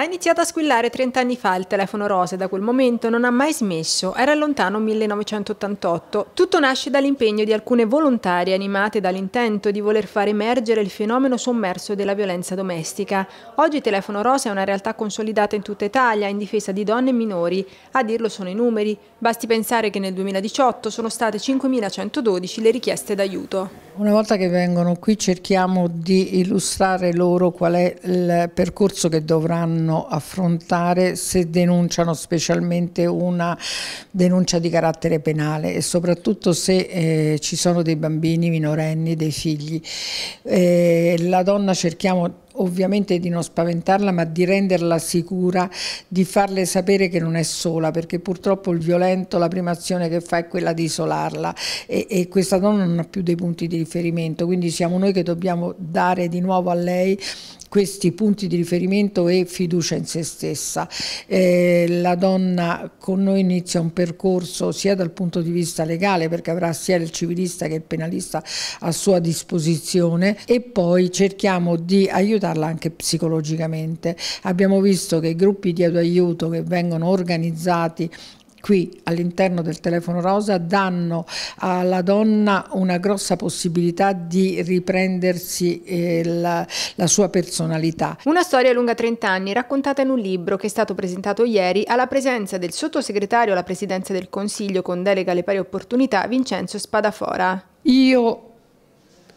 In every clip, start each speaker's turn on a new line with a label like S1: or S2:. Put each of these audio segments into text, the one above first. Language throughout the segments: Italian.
S1: Ha iniziato a squillare 30 anni fa il telefono rosa e da quel momento non ha mai smesso, era lontano 1988. Tutto nasce dall'impegno di alcune volontarie animate dall'intento di voler far emergere il fenomeno sommerso della violenza domestica. Oggi il telefono rosa è una realtà consolidata in tutta Italia in difesa di donne e minori. A dirlo sono i numeri, basti pensare che nel 2018 sono state 5.112 le richieste d'aiuto.
S2: Una volta che vengono qui cerchiamo di illustrare loro qual è il percorso che dovranno devono affrontare se denunciano specialmente una denuncia di carattere penale e soprattutto se eh, ci sono dei bambini minorenni, dei figli. Eh, la donna cerchiamo ovviamente di non spaventarla ma di renderla sicura, di farle sapere che non è sola perché purtroppo il violento la prima azione che fa è quella di isolarla e, e questa donna non ha più dei punti di riferimento, quindi siamo noi che dobbiamo dare di nuovo a lei questi punti di riferimento e fiducia in se stessa. Eh, la donna con noi inizia un percorso sia dal punto di vista legale perché avrà sia il civilista che il penalista a sua disposizione e poi cerchiamo di aiutare aiutarla anche psicologicamente. Abbiamo visto che i gruppi di aiuto che vengono organizzati qui all'interno del telefono rosa danno alla donna una grossa possibilità di riprendersi eh, la, la, sua personalità.
S1: Una storia lunga 30 anni raccontata in un libro che è stato presentato ieri alla presenza del sottosegretario alla presidenza del Consiglio con delega alle pari opportunità Vincenzo Spadafora. Io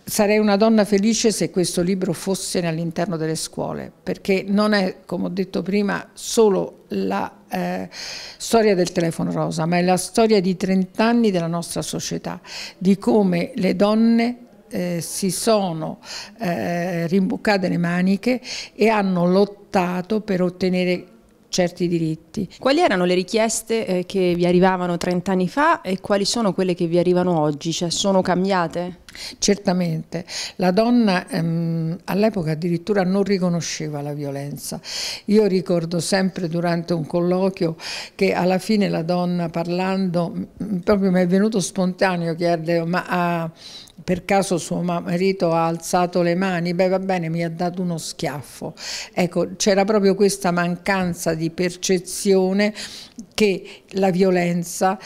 S2: Sarei una donna felice se questo libro fosse all'interno delle scuole, perché non è, come ho detto prima, solo la eh, storia del telefono rosa, ma è la storia di 30 anni della nostra società, di come le donne eh, si sono eh, rimboccate le maniche e hanno lottato per
S1: ottenere certi
S2: diritti.
S1: Quali erano le richieste eh, che vi arrivavano 30 anni fa e quali sono quelle che vi arrivano oggi? Cioè sono cambiate? Certamente,
S2: la donna ehm, all'epoca addirittura non riconosceva la violenza. Io ricordo sempre durante un colloquio che alla fine la donna parlando, proprio mi è venuto spontaneo chiederle ma ha, ah, per caso suo marito ha alzato le mani, beh va bene, mi ha dato uno schiaffo. Ecco, c'era proprio questa mancanza di percezione che la violenza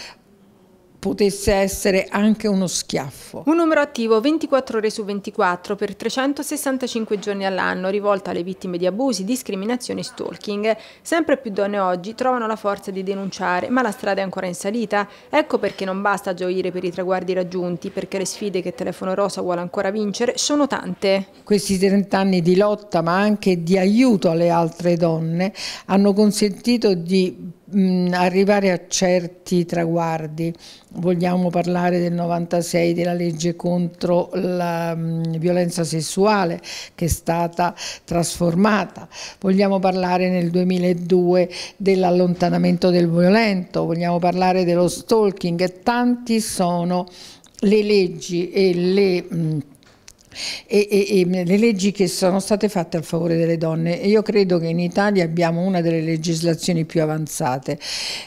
S2: potesse essere anche uno schiaffo. Un
S1: numero attivo 24 ore su 24 per 365 giorni all'anno rivolto alle vittime di abusi, discriminazioni e stalking. Sempre più donne oggi trovano la forza di denunciare, ma la strada è ancora in salita. Ecco perché non basta gioire per i traguardi raggiunti, perché le sfide che Telefono Rosa vuole ancora vincere sono tante.
S2: Questi 30 anni di lotta, ma anche di aiuto alle altre donne, hanno consentito di mh, mm, arrivare a certi traguardi. Vogliamo parlare del 96 della legge contro la mh, mm, violenza sessuale che è stata trasformata. Vogliamo parlare nel 2002 dell'allontanamento del violento, vogliamo parlare dello stalking. Tanti sono le leggi e le mh, mm, e, e, e, le leggi che sono state fatte a favore delle donne e io credo che in Italia abbiamo una delle legislazioni più avanzate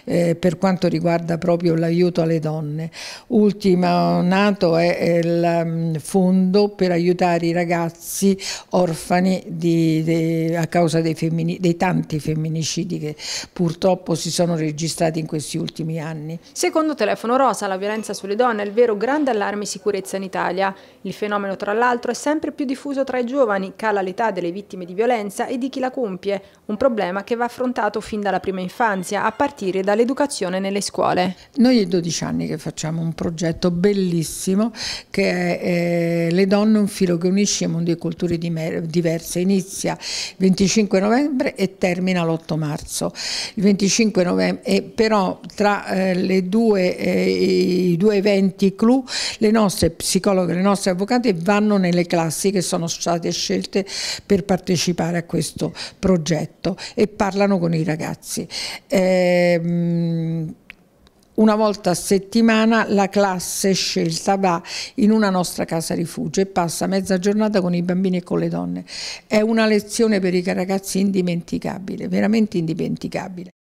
S2: eh, per quanto riguarda proprio l'aiuto alle donne. Ultima nato è il mm, fondo per aiutare i ragazzi orfani di, di, a causa dei, femmini, dei tanti femminicidi che purtroppo si sono registrati in questi ultimi anni.
S1: Secondo Telefono Rosa la violenza sulle donne è il vero grande allarme sicurezza in Italia. Il fenomeno tra l'altro peraltro è sempre più diffuso tra i giovani, cala l'età delle vittime di violenza e di chi la compie, un problema che va affrontato fin dalla prima infanzia, a partire dall'educazione nelle scuole.
S2: Noi è 12 anni che facciamo un progetto bellissimo che è eh, Le donne un filo che unisce mondi e culture diverse, inizia il 25 novembre e termina l'8 marzo. Il 25 novembre, e però tra eh, due, eh, i due eventi clou le nostre psicologhe, le nostre avvocate vanno nelle classi che sono state scelte per partecipare a questo progetto e parlano con i ragazzi. Eh, una volta a settimana la classe scelta va in una nostra casa rifugio e passa mezza giornata con i bambini e con le donne. È una lezione per i ragazzi indimenticabile, veramente indimenticabile.